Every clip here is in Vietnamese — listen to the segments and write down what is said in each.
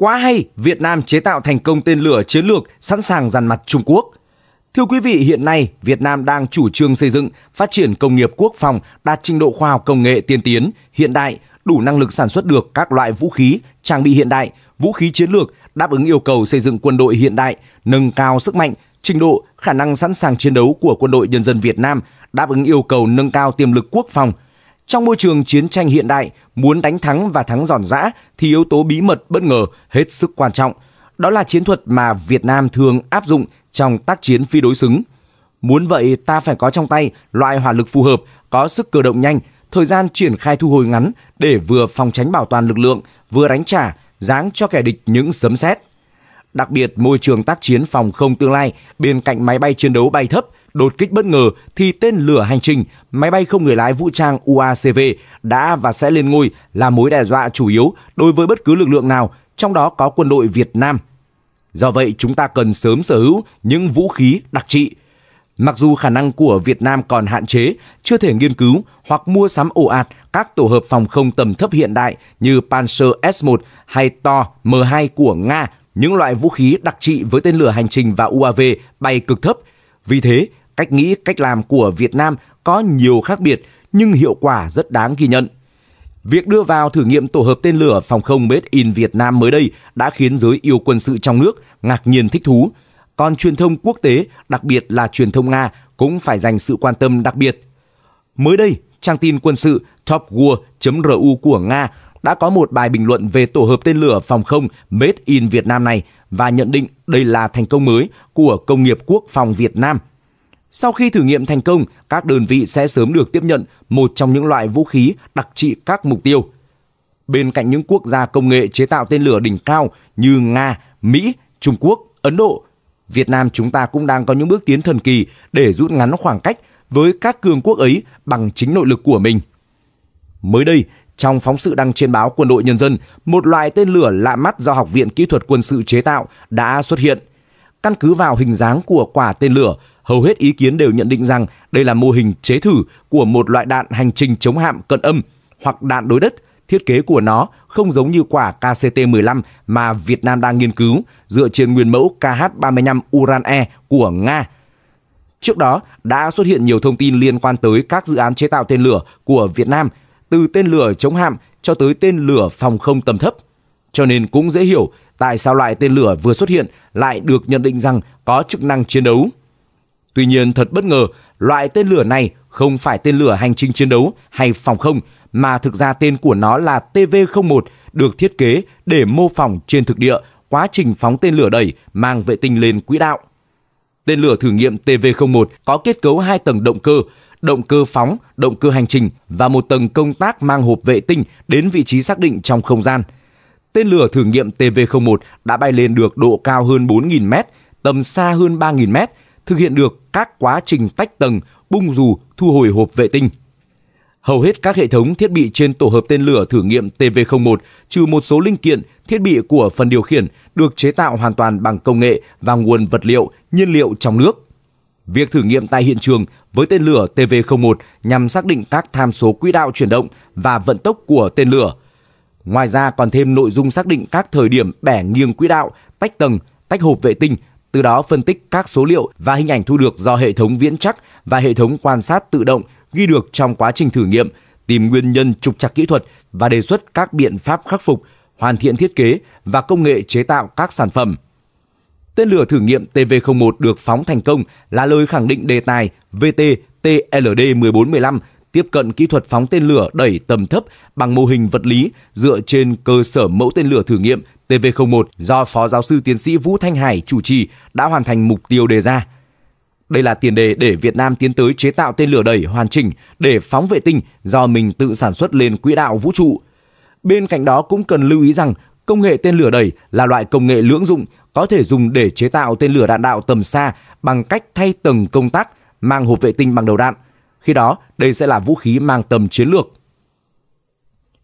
Quá hay, Việt Nam chế tạo thành công tên lửa chiến lược sẵn sàng dàn mặt Trung Quốc. Thưa quý vị, hiện nay Việt Nam đang chủ trương xây dựng, phát triển công nghiệp quốc phòng đạt trình độ khoa học công nghệ tiên tiến, hiện đại, đủ năng lực sản xuất được các loại vũ khí, trang bị hiện đại, vũ khí chiến lược đáp ứng yêu cầu xây dựng quân đội hiện đại, nâng cao sức mạnh, trình độ, khả năng sẵn sàng chiến đấu của quân đội nhân dân Việt Nam, đáp ứng yêu cầu nâng cao tiềm lực quốc phòng, trong môi trường chiến tranh hiện đại, muốn đánh thắng và thắng giòn giã thì yếu tố bí mật bất ngờ hết sức quan trọng. Đó là chiến thuật mà Việt Nam thường áp dụng trong tác chiến phi đối xứng. Muốn vậy ta phải có trong tay loại hỏa lực phù hợp, có sức cơ động nhanh, thời gian triển khai thu hồi ngắn để vừa phòng tránh bảo toàn lực lượng, vừa đánh trả, giáng cho kẻ địch những sấm sét. Đặc biệt môi trường tác chiến phòng không tương lai bên cạnh máy bay chiến đấu bay thấp đột kích bất ngờ thì tên lửa hành trình, máy bay không người lái vũ trang UACV đã và sẽ lên ngôi là mối đe dọa chủ yếu đối với bất cứ lực lượng nào, trong đó có quân đội Việt Nam. Do vậy, chúng ta cần sớm sở hữu những vũ khí đặc trị. Mặc dù khả năng của Việt Nam còn hạn chế, chưa thể nghiên cứu hoặc mua sắm ồ ạt các tổ hợp phòng không tầm thấp hiện đại như Panzer S-1 hay To M2 của Nga, những loại vũ khí đặc trị với tên lửa hành trình và UAV bay cực thấp. Vì thế, cách nghĩ, cách làm của Việt Nam có nhiều khác biệt nhưng hiệu quả rất đáng ghi nhận. Việc đưa vào thử nghiệm tổ hợp tên lửa phòng không Made in Việt Nam mới đây đã khiến giới yêu quân sự trong nước ngạc nhiên thích thú. Còn truyền thông quốc tế, đặc biệt là truyền thông Nga, cũng phải dành sự quan tâm đặc biệt. Mới đây, trang tin quân sự topwar.ru của Nga đã có một bài bình luận về tổ hợp tên lửa phòng không Made in Việt Nam này và nhận định đây là thành công mới của công nghiệp quốc phòng Việt Nam – sau khi thử nghiệm thành công, các đơn vị sẽ sớm được tiếp nhận một trong những loại vũ khí đặc trị các mục tiêu. Bên cạnh những quốc gia công nghệ chế tạo tên lửa đỉnh cao như Nga, Mỹ, Trung Quốc, Ấn Độ, Việt Nam chúng ta cũng đang có những bước tiến thần kỳ để rút ngắn khoảng cách với các cường quốc ấy bằng chính nội lực của mình. Mới đây, trong phóng sự đăng trên báo Quân đội Nhân dân, một loại tên lửa lạ mắt do Học viện Kỹ thuật Quân sự chế tạo đã xuất hiện. Căn cứ vào hình dáng của quả tên lửa, hầu hết ý kiến đều nhận định rằng đây là mô hình chế thử của một loại đạn hành trình chống hạm cận âm hoặc đạn đối đất. Thiết kế của nó không giống như quả KCT-15 mà Việt Nam đang nghiên cứu dựa trên nguyên mẫu KH-35 Uran-E của Nga. Trước đó đã xuất hiện nhiều thông tin liên quan tới các dự án chế tạo tên lửa của Việt Nam, từ tên lửa chống hạm cho tới tên lửa phòng không tầm thấp. Cho nên cũng dễ hiểu tại sao loại tên lửa vừa xuất hiện lại được nhận định rằng có chức năng chiến đấu Tuy nhiên thật bất ngờ, loại tên lửa này không phải tên lửa hành trình chiến đấu hay phòng không, mà thực ra tên của nó là TV-01 được thiết kế để mô phỏng trên thực địa quá trình phóng tên lửa đẩy mang vệ tinh lên quỹ đạo. Tên lửa thử nghiệm TV-01 có kết cấu hai tầng động cơ, động cơ phóng, động cơ hành trình và một tầng công tác mang hộp vệ tinh đến vị trí xác định trong không gian. Tên lửa thử nghiệm TV-01 đã bay lên được độ cao hơn 4.000m, tầm xa hơn 3.000m thực hiện được các quá trình tách tầng, bung dù, thu hồi hộp vệ tinh. Hầu hết các hệ thống thiết bị trên tổ hợp tên lửa thử nghiệm TV01, trừ một số linh kiện, thiết bị của phần điều khiển được chế tạo hoàn toàn bằng công nghệ và nguồn vật liệu, nhiên liệu trong nước. Việc thử nghiệm tại hiện trường với tên lửa TV01 nhằm xác định các tham số quỹ đạo chuyển động và vận tốc của tên lửa. Ngoài ra còn thêm nội dung xác định các thời điểm bẻ nghiêng quỹ đạo, tách tầng, tách hộp vệ tinh từ đó phân tích các số liệu và hình ảnh thu được do hệ thống viễn chắc và hệ thống quan sát tự động ghi được trong quá trình thử nghiệm, tìm nguyên nhân trục trặc kỹ thuật và đề xuất các biện pháp khắc phục, hoàn thiện thiết kế và công nghệ chế tạo các sản phẩm. Tên lửa thử nghiệm TV01 được phóng thành công là lời khẳng định đề tài VT TLD-1415 tiếp cận kỹ thuật phóng tên lửa đẩy tầm thấp bằng mô hình vật lý dựa trên cơ sở mẫu tên lửa thử nghiệm TV01 do Phó Giáo sư Tiến sĩ Vũ Thanh Hải chủ trì đã hoàn thành mục tiêu đề ra. Đây là tiền đề để Việt Nam tiến tới chế tạo tên lửa đẩy hoàn chỉnh để phóng vệ tinh do mình tự sản xuất lên quỹ đạo vũ trụ. Bên cạnh đó cũng cần lưu ý rằng công nghệ tên lửa đẩy là loại công nghệ lưỡng dụng có thể dùng để chế tạo tên lửa đạn đạo tầm xa bằng cách thay tầng công tắc mang hộp vệ tinh bằng đầu đạn. Khi đó, đây sẽ là vũ khí mang tầm chiến lược.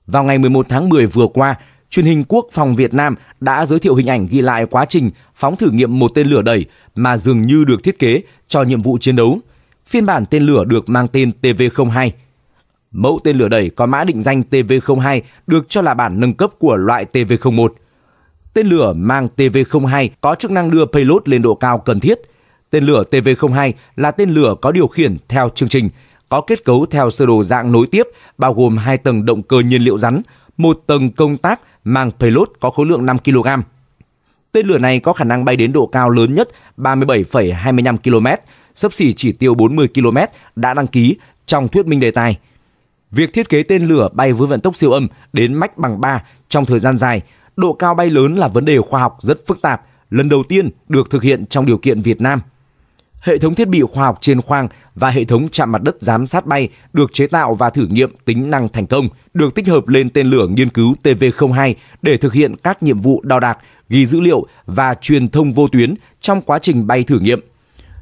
Vào ngày 11 tháng 10 vừa qua, truyền hình quốc phòng Việt Nam đã giới thiệu hình ảnh ghi lại quá trình phóng thử nghiệm một tên lửa đẩy mà dường như được thiết kế cho nhiệm vụ chiến đấu. Phiên bản tên lửa được mang tên TV-02. Mẫu tên lửa đẩy có mã định danh TV-02 được cho là bản nâng cấp của loại TV-01. Tên lửa mang TV-02 có chức năng đưa payload lên độ cao cần thiết. Tên lửa TV-02 là tên lửa có điều khiển theo chương trình, có kết cấu theo sơ đồ dạng nối tiếp bao gồm hai tầng động cơ nhiên liệu rắn, một tầng công tác mang payload có khối lượng 5 kg. Tên lửa này có khả năng bay đến độ cao lớn nhất 37,25 km, sấp xỉ chỉ tiêu 40 km đã đăng ký trong thuyết minh đề tài. Việc thiết kế tên lửa bay với vận tốc siêu âm đến mách bằng 3 trong thời gian dài, độ cao bay lớn là vấn đề khoa học rất phức tạp, lần đầu tiên được thực hiện trong điều kiện Việt Nam. Hệ thống thiết bị khoa học trên khoang và hệ thống chạm mặt đất giám sát bay được chế tạo và thử nghiệm tính năng thành công, được tích hợp lên tên lửa nghiên cứu TV02 để thực hiện các nhiệm vụ đo đạc, ghi dữ liệu và truyền thông vô tuyến trong quá trình bay thử nghiệm.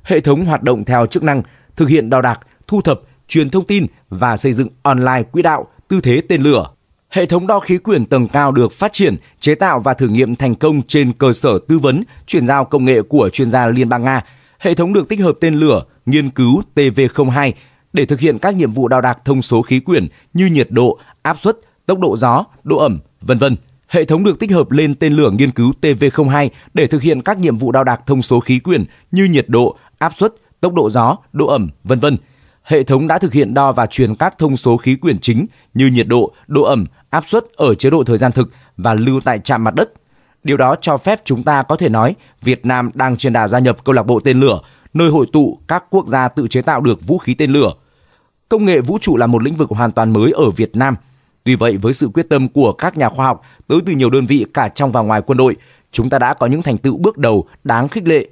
Hệ thống hoạt động theo chức năng thực hiện đo đạc, thu thập, truyền thông tin và xây dựng online quỹ đạo, tư thế tên lửa. Hệ thống đo khí quyển tầng cao được phát triển, chế tạo và thử nghiệm thành công trên cơ sở tư vấn, chuyển giao công nghệ của chuyên gia Liên bang Nga. Hệ thống được tích hợp tên lửa nghiên cứu TV02 để thực hiện các nhiệm vụ đo đạc thông số khí quyển như nhiệt độ, áp suất, tốc độ gió, độ ẩm, vân vân. Hệ thống được tích hợp lên tên lửa nghiên cứu TV02 để thực hiện các nhiệm vụ đo đạc thông số khí quyển như nhiệt độ, áp suất, tốc độ gió, độ ẩm, vân vân. Hệ thống đã thực hiện đo và truyền các thông số khí quyển chính như nhiệt độ, độ ẩm, áp suất ở chế độ thời gian thực và lưu tại trạm mặt đất. Điều đó cho phép chúng ta có thể nói Việt Nam đang trên đà gia nhập câu lạc bộ tên lửa nơi hội tụ các quốc gia tự chế tạo được vũ khí tên lửa. Công nghệ vũ trụ là một lĩnh vực hoàn toàn mới ở Việt Nam. Tuy vậy, với sự quyết tâm của các nhà khoa học tới từ nhiều đơn vị cả trong và ngoài quân đội, chúng ta đã có những thành tựu bước đầu đáng khích lệ.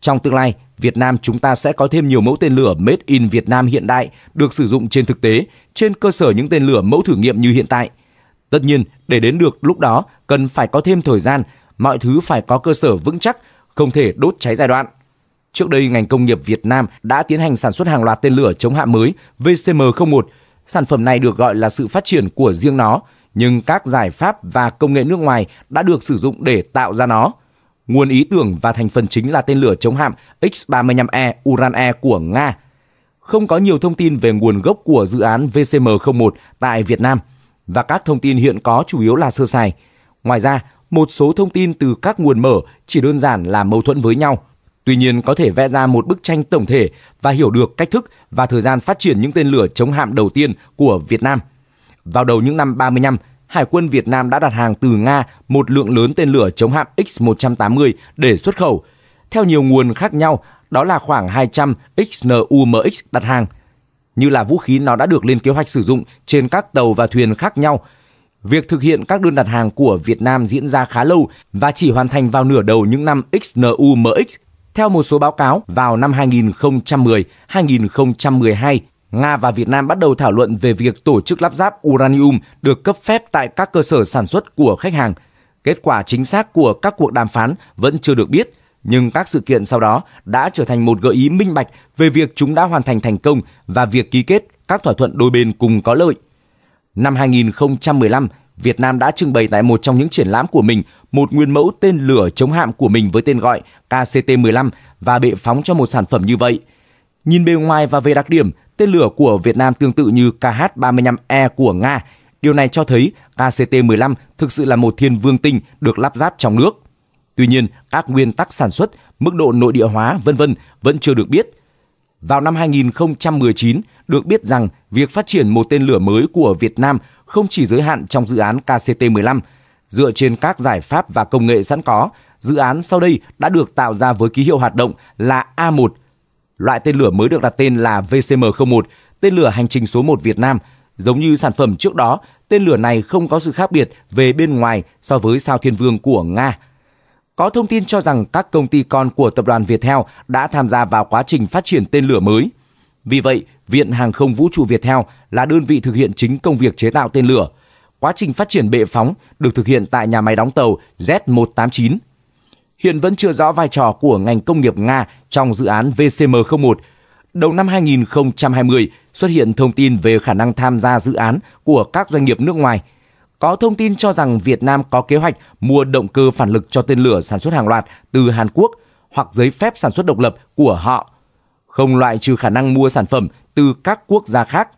Trong tương lai, Việt Nam chúng ta sẽ có thêm nhiều mẫu tên lửa made in Việt Nam hiện đại được sử dụng trên thực tế trên cơ sở những tên lửa mẫu thử nghiệm như hiện tại. Tất nhiên, để đến được lúc đó cần phải có thêm thời gian, mọi thứ phải có cơ sở vững chắc, không thể đốt cháy giai đoạn. Trước đây, ngành công nghiệp Việt Nam đã tiến hành sản xuất hàng loạt tên lửa chống hạm mới VCM-01. Sản phẩm này được gọi là sự phát triển của riêng nó, nhưng các giải pháp và công nghệ nước ngoài đã được sử dụng để tạo ra nó. Nguồn ý tưởng và thành phần chính là tên lửa chống hạm X-35E Uran-E của Nga. Không có nhiều thông tin về nguồn gốc của dự án VCM-01 tại Việt Nam và các thông tin hiện có chủ yếu là sơ sài. Ngoài ra, một số thông tin từ các nguồn mở chỉ đơn giản là mâu thuẫn với nhau – Tuy nhiên có thể vẽ ra một bức tranh tổng thể và hiểu được cách thức và thời gian phát triển những tên lửa chống hạm đầu tiên của Việt Nam. Vào đầu những năm 35, Hải quân Việt Nam đã đặt hàng từ Nga một lượng lớn tên lửa chống hạm X-180 để xuất khẩu. Theo nhiều nguồn khác nhau, đó là khoảng 200 XNUMX đặt hàng. Như là vũ khí nó đã được lên kế hoạch sử dụng trên các tàu và thuyền khác nhau. Việc thực hiện các đơn đặt hàng của Việt Nam diễn ra khá lâu và chỉ hoàn thành vào nửa đầu những năm XNUMX theo một số báo cáo, vào năm 2010, 2012, Nga và Việt Nam bắt đầu thảo luận về việc tổ chức lắp ráp uranium được cấp phép tại các cơ sở sản xuất của khách hàng. Kết quả chính xác của các cuộc đàm phán vẫn chưa được biết, nhưng các sự kiện sau đó đã trở thành một gợi ý minh bạch về việc chúng đã hoàn thành thành công và việc ký kết các thỏa thuận đôi bên cùng có lợi. Năm 2015, Việt Nam đã trưng bày tại một trong những triển lãm của mình một nguyên mẫu tên lửa chống hạm của mình với tên gọi KCT-15 và bệ phóng cho một sản phẩm như vậy. Nhìn bề ngoài và về đặc điểm, tên lửa của Việt Nam tương tự như KH-35E của Nga. Điều này cho thấy KCT-15 thực sự là một thiên vương tinh được lắp ráp trong nước. Tuy nhiên, các nguyên tắc sản xuất, mức độ nội địa hóa, vân vân vẫn chưa được biết. Vào năm 2019, được biết rằng việc phát triển một tên lửa mới của Việt Nam không chỉ giới hạn trong dự án KCT-15 Dựa trên các giải pháp và công nghệ sẵn có, dự án sau đây đã được tạo ra với ký hiệu hoạt động là A1. Loại tên lửa mới được đặt tên là VCM-01, tên lửa hành trình số 1 Việt Nam. Giống như sản phẩm trước đó, tên lửa này không có sự khác biệt về bên ngoài so với sao thiên vương của Nga. Có thông tin cho rằng các công ty con của tập đoàn Viettel đã tham gia vào quá trình phát triển tên lửa mới. Vì vậy, Viện Hàng không Vũ trụ Viettel là đơn vị thực hiện chính công việc chế tạo tên lửa – quá trình phát triển bệ phóng được thực hiện tại nhà máy đóng tàu Z189. Hiện vẫn chưa rõ vai trò của ngành công nghiệp Nga trong dự án VCM01. Đầu năm 2020 xuất hiện thông tin về khả năng tham gia dự án của các doanh nghiệp nước ngoài. Có thông tin cho rằng Việt Nam có kế hoạch mua động cơ phản lực cho tên lửa sản xuất hàng loạt từ Hàn Quốc hoặc giấy phép sản xuất độc lập của họ. Không loại trừ khả năng mua sản phẩm từ các quốc gia khác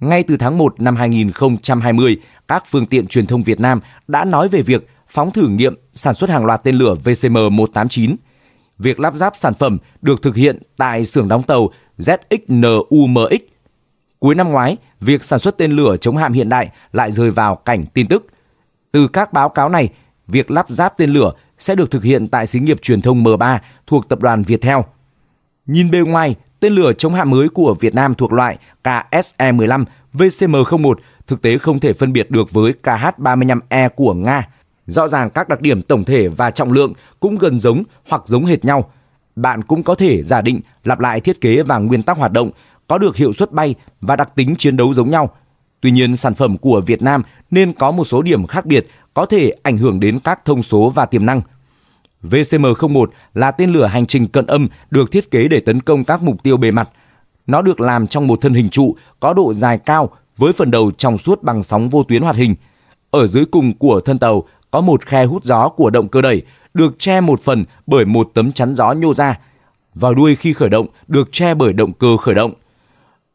ngay từ tháng 1 năm 2020, các phương tiện truyền thông Việt Nam đã nói về việc phóng thử nghiệm sản xuất hàng loạt tên lửa VCM-189. Việc lắp ráp sản phẩm được thực hiện tại xưởng đóng tàu ZXNUMX. Cuối năm ngoái, việc sản xuất tên lửa chống hạm hiện đại lại rơi vào cảnh tin tức. Từ các báo cáo này, việc lắp ráp tên lửa sẽ được thực hiện tại xí nghiệp truyền thông M3 thuộc tập đoàn Viettel. Nhìn bề ngoài Tên lửa chống hạm mới của Việt Nam thuộc loại KSE-15 VCM-01 thực tế không thể phân biệt được với KH-35E của Nga. Rõ ràng các đặc điểm tổng thể và trọng lượng cũng gần giống hoặc giống hệt nhau. Bạn cũng có thể giả định lặp lại thiết kế và nguyên tắc hoạt động, có được hiệu suất bay và đặc tính chiến đấu giống nhau. Tuy nhiên, sản phẩm của Việt Nam nên có một số điểm khác biệt có thể ảnh hưởng đến các thông số và tiềm năng – VCM-01 là tên lửa hành trình cận âm được thiết kế để tấn công các mục tiêu bề mặt. Nó được làm trong một thân hình trụ có độ dài cao với phần đầu trong suốt bằng sóng vô tuyến hoạt hình. Ở dưới cùng của thân tàu có một khe hút gió của động cơ đẩy được che một phần bởi một tấm chắn gió nhô ra. Vào đuôi khi khởi động được che bởi động cơ khởi động.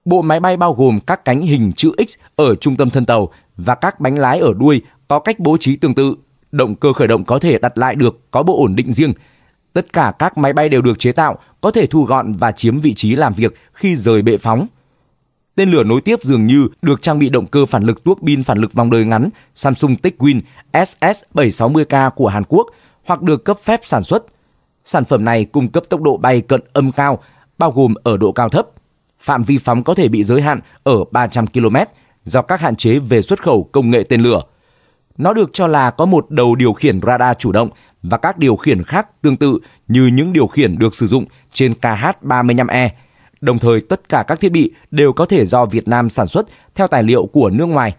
Bộ máy bay bao gồm các cánh hình chữ X ở trung tâm thân tàu và các bánh lái ở đuôi có cách bố trí tương tự động cơ khởi động có thể đặt lại được, có bộ ổn định riêng. Tất cả các máy bay đều được chế tạo, có thể thu gọn và chiếm vị trí làm việc khi rời bệ phóng. Tên lửa nối tiếp dường như được trang bị động cơ phản lực tuốc pin phản lực vòng đời ngắn Samsung Techwin SS760K của Hàn Quốc hoặc được cấp phép sản xuất. Sản phẩm này cung cấp tốc độ bay cận âm cao, bao gồm ở độ cao thấp. Phạm vi phóng có thể bị giới hạn ở 300 km do các hạn chế về xuất khẩu công nghệ tên lửa. Nó được cho là có một đầu điều khiển radar chủ động và các điều khiển khác tương tự như những điều khiển được sử dụng trên KH-35E. Đồng thời tất cả các thiết bị đều có thể do Việt Nam sản xuất theo tài liệu của nước ngoài.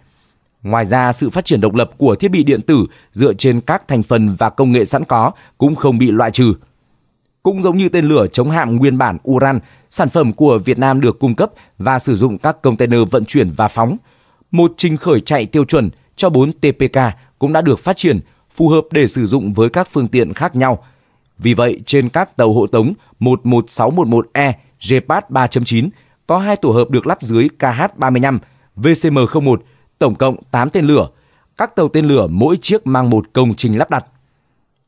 Ngoài ra, sự phát triển độc lập của thiết bị điện tử dựa trên các thành phần và công nghệ sẵn có cũng không bị loại trừ. Cũng giống như tên lửa chống hạm nguyên bản Uran, sản phẩm của Việt Nam được cung cấp và sử dụng các container vận chuyển và phóng. Một trình khởi chạy tiêu chuẩn – cho 4 TPK cũng đã được phát triển, phù hợp để sử dụng với các phương tiện khác nhau. Vì vậy, trên các tàu hộ tống 11611E JPAT 3.9 có hai tổ hợp được lắp dưới KH-35, VCM-01, tổng cộng 8 tên lửa. Các tàu tên lửa mỗi chiếc mang một công trình lắp đặt.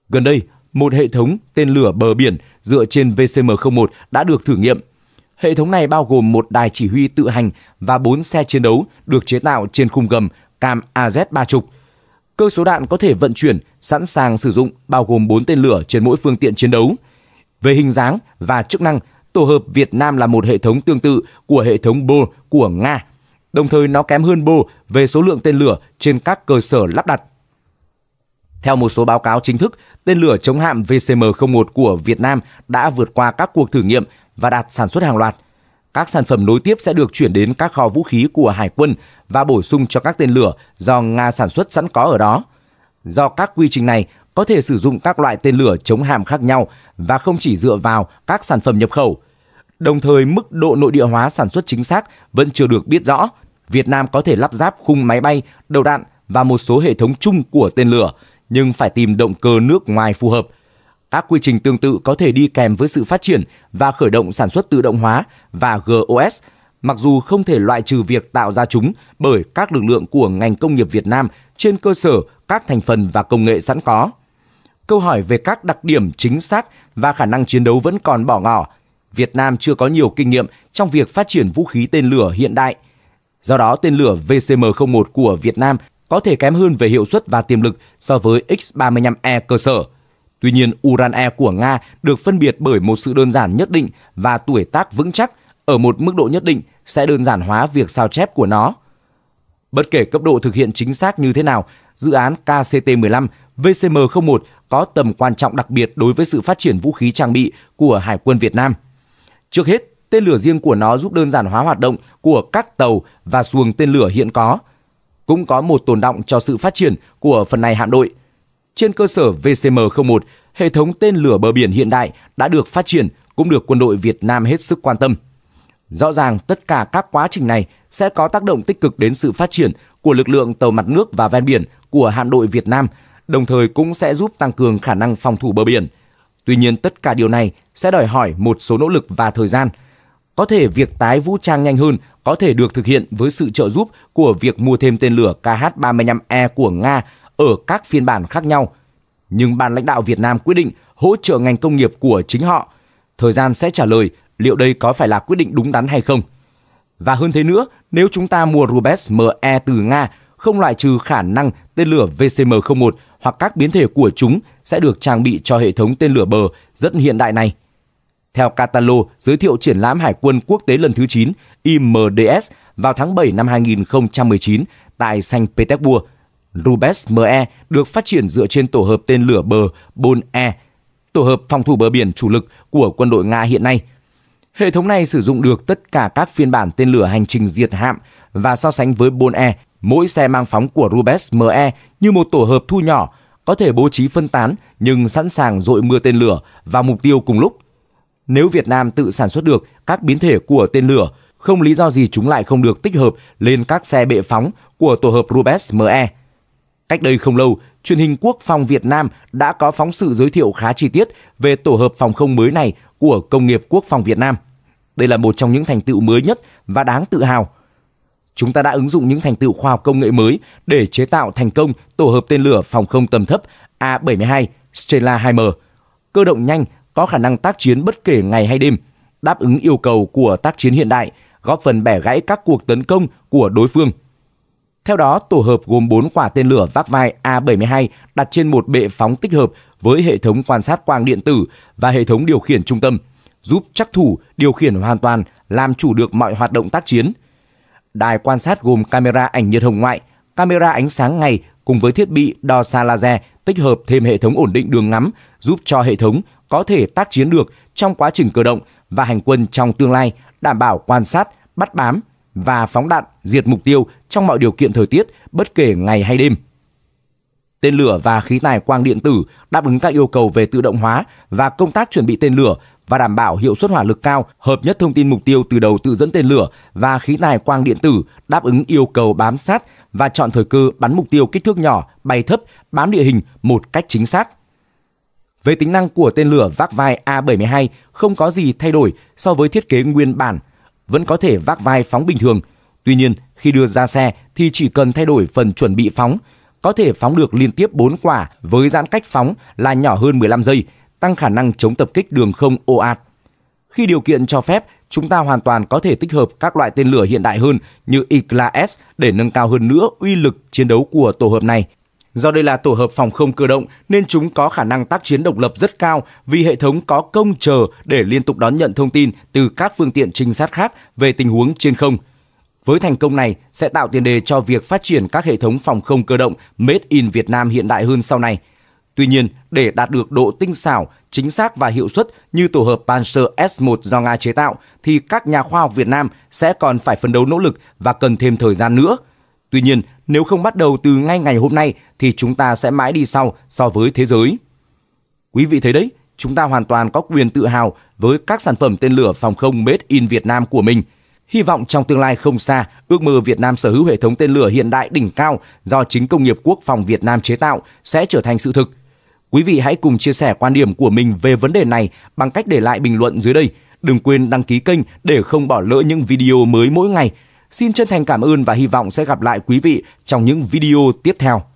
Gần đây, một hệ thống tên lửa bờ biển dựa trên VCM-01 đã được thử nghiệm. Hệ thống này bao gồm một đài chỉ huy tự hành và 4 xe chiến đấu được chế tạo trên khung gầm cam AZ-3 trục. Cơ số đạn có thể vận chuyển, sẵn sàng sử dụng bao gồm 4 tên lửa trên mỗi phương tiện chiến đấu. Về hình dáng và chức năng, tổ hợp Việt Nam là một hệ thống tương tự của hệ thống Bo của Nga, đồng thời nó kém hơn Bo về số lượng tên lửa trên các cơ sở lắp đặt. Theo một số báo cáo chính thức, tên lửa chống hạm VCM-01 của Việt Nam đã vượt qua các cuộc thử nghiệm và đạt sản xuất hàng loạt các sản phẩm nối tiếp sẽ được chuyển đến các kho vũ khí của Hải quân và bổ sung cho các tên lửa do Nga sản xuất sẵn có ở đó. Do các quy trình này có thể sử dụng các loại tên lửa chống hạm khác nhau và không chỉ dựa vào các sản phẩm nhập khẩu. Đồng thời, mức độ nội địa hóa sản xuất chính xác vẫn chưa được biết rõ. Việt Nam có thể lắp ráp khung máy bay, đầu đạn và một số hệ thống chung của tên lửa, nhưng phải tìm động cơ nước ngoài phù hợp – các quy trình tương tự có thể đi kèm với sự phát triển và khởi động sản xuất tự động hóa và GOS, mặc dù không thể loại trừ việc tạo ra chúng bởi các lực lượng của ngành công nghiệp Việt Nam trên cơ sở các thành phần và công nghệ sẵn có. Câu hỏi về các đặc điểm chính xác và khả năng chiến đấu vẫn còn bỏ ngỏ. Việt Nam chưa có nhiều kinh nghiệm trong việc phát triển vũ khí tên lửa hiện đại. Do đó, tên lửa VCM-01 của Việt Nam có thể kém hơn về hiệu suất và tiềm lực so với X-35E cơ sở – Tuy nhiên, uran E của Nga được phân biệt bởi một sự đơn giản nhất định và tuổi tác vững chắc ở một mức độ nhất định sẽ đơn giản hóa việc sao chép của nó. Bất kể cấp độ thực hiện chính xác như thế nào, dự án KCT-15 VCM-01 có tầm quan trọng đặc biệt đối với sự phát triển vũ khí trang bị của Hải quân Việt Nam. Trước hết, tên lửa riêng của nó giúp đơn giản hóa hoạt động của các tàu và xuồng tên lửa hiện có. Cũng có một tồn động cho sự phát triển của phần này hạm đội – trên cơ sở VCM-01, hệ thống tên lửa bờ biển hiện đại đã được phát triển cũng được quân đội Việt Nam hết sức quan tâm. Rõ ràng tất cả các quá trình này sẽ có tác động tích cực đến sự phát triển của lực lượng tàu mặt nước và ven biển của hạm đội Việt Nam, đồng thời cũng sẽ giúp tăng cường khả năng phòng thủ bờ biển. Tuy nhiên tất cả điều này sẽ đòi hỏi một số nỗ lực và thời gian. Có thể việc tái vũ trang nhanh hơn có thể được thực hiện với sự trợ giúp của việc mua thêm tên lửa KH-35E của Nga ở các phiên bản khác nhau. Nhưng ban lãnh đạo Việt Nam quyết định hỗ trợ ngành công nghiệp của chính họ. Thời gian sẽ trả lời liệu đây có phải là quyết định đúng đắn hay không. Và hơn thế nữa, nếu chúng ta mua Rubes ME từ Nga, không loại trừ khả năng tên lửa VCM-01 hoặc các biến thể của chúng sẽ được trang bị cho hệ thống tên lửa bờ rất hiện đại này. Theo Catalo giới thiệu triển lãm Hải quân quốc tế lần thứ 9 IMDS vào tháng 7 năm 2019 tại Saint Petersburg, Rubes ME được phát triển dựa trên tổ hợp tên lửa bờ Bol-E, tổ hợp phòng thủ bờ biển chủ lực của quân đội Nga hiện nay. Hệ thống này sử dụng được tất cả các phiên bản tên lửa hành trình diệt hạm và so sánh với Bol-E, mỗi xe mang phóng của Rubes ME như một tổ hợp thu nhỏ, có thể bố trí phân tán nhưng sẵn sàng dội mưa tên lửa vào mục tiêu cùng lúc. Nếu Việt Nam tự sản xuất được các biến thể của tên lửa, không lý do gì chúng lại không được tích hợp lên các xe bệ phóng của tổ hợp Rubes ME. Cách đây không lâu, truyền hình quốc phòng Việt Nam đã có phóng sự giới thiệu khá chi tiết về tổ hợp phòng không mới này của Công nghiệp Quốc phòng Việt Nam. Đây là một trong những thành tựu mới nhất và đáng tự hào. Chúng ta đã ứng dụng những thành tựu khoa học công nghệ mới để chế tạo thành công tổ hợp tên lửa phòng không tầm thấp A-72 Stella 2M, cơ động nhanh có khả năng tác chiến bất kể ngày hay đêm, đáp ứng yêu cầu của tác chiến hiện đại, góp phần bẻ gãy các cuộc tấn công của đối phương – theo đó, tổ hợp gồm 4 quả tên lửa vác vai A-72 đặt trên một bệ phóng tích hợp với hệ thống quan sát quang điện tử và hệ thống điều khiển trung tâm, giúp chắc thủ điều khiển hoàn toàn làm chủ được mọi hoạt động tác chiến. Đài quan sát gồm camera ảnh nhiệt hồng ngoại, camera ánh sáng ngày cùng với thiết bị đo xa laser tích hợp thêm hệ thống ổn định đường ngắm giúp cho hệ thống có thể tác chiến được trong quá trình cơ động và hành quân trong tương lai, đảm bảo quan sát, bắt bám và phóng đạn diệt mục tiêu trong mọi điều kiện thời tiết, bất kể ngày hay đêm. Tên lửa và khí tài quang điện tử đáp ứng các yêu cầu về tự động hóa và công tác chuẩn bị tên lửa và đảm bảo hiệu suất hỏa lực cao, hợp nhất thông tin mục tiêu từ đầu tự dẫn tên lửa và khí tài quang điện tử đáp ứng yêu cầu bám sát và chọn thời cơ bắn mục tiêu kích thước nhỏ, bay thấp, bám địa hình một cách chính xác. Về tính năng của tên lửa vác vai A-72 không có gì thay đổi so với thiết kế nguyên bản, vẫn có thể vác vai phóng bình thường – Tuy nhiên, khi đưa ra xe thì chỉ cần thay đổi phần chuẩn bị phóng, có thể phóng được liên tiếp 4 quả với giãn cách phóng là nhỏ hơn 15 giây, tăng khả năng chống tập kích đường không ồ ạt. Khi điều kiện cho phép, chúng ta hoàn toàn có thể tích hợp các loại tên lửa hiện đại hơn như Ikla S để nâng cao hơn nữa uy lực chiến đấu của tổ hợp này. Do đây là tổ hợp phòng không cơ động nên chúng có khả năng tác chiến độc lập rất cao vì hệ thống có công chờ để liên tục đón nhận thông tin từ các phương tiện trinh sát khác về tình huống trên không – với thành công này sẽ tạo tiền đề cho việc phát triển các hệ thống phòng không cơ động made in Việt Nam hiện đại hơn sau này. Tuy nhiên, để đạt được độ tinh xảo, chính xác và hiệu suất như tổ hợp Panzer S1 do Nga chế tạo thì các nhà khoa học Việt Nam sẽ còn phải phấn đấu nỗ lực và cần thêm thời gian nữa. Tuy nhiên, nếu không bắt đầu từ ngay ngày hôm nay thì chúng ta sẽ mãi đi sau so với thế giới. Quý vị thấy đấy, chúng ta hoàn toàn có quyền tự hào với các sản phẩm tên lửa phòng không made in Việt Nam của mình – Hy vọng trong tương lai không xa, ước mơ Việt Nam sở hữu hệ thống tên lửa hiện đại đỉnh cao do chính công nghiệp quốc phòng Việt Nam chế tạo sẽ trở thành sự thực. Quý vị hãy cùng chia sẻ quan điểm của mình về vấn đề này bằng cách để lại bình luận dưới đây. Đừng quên đăng ký kênh để không bỏ lỡ những video mới mỗi ngày. Xin chân thành cảm ơn và hy vọng sẽ gặp lại quý vị trong những video tiếp theo.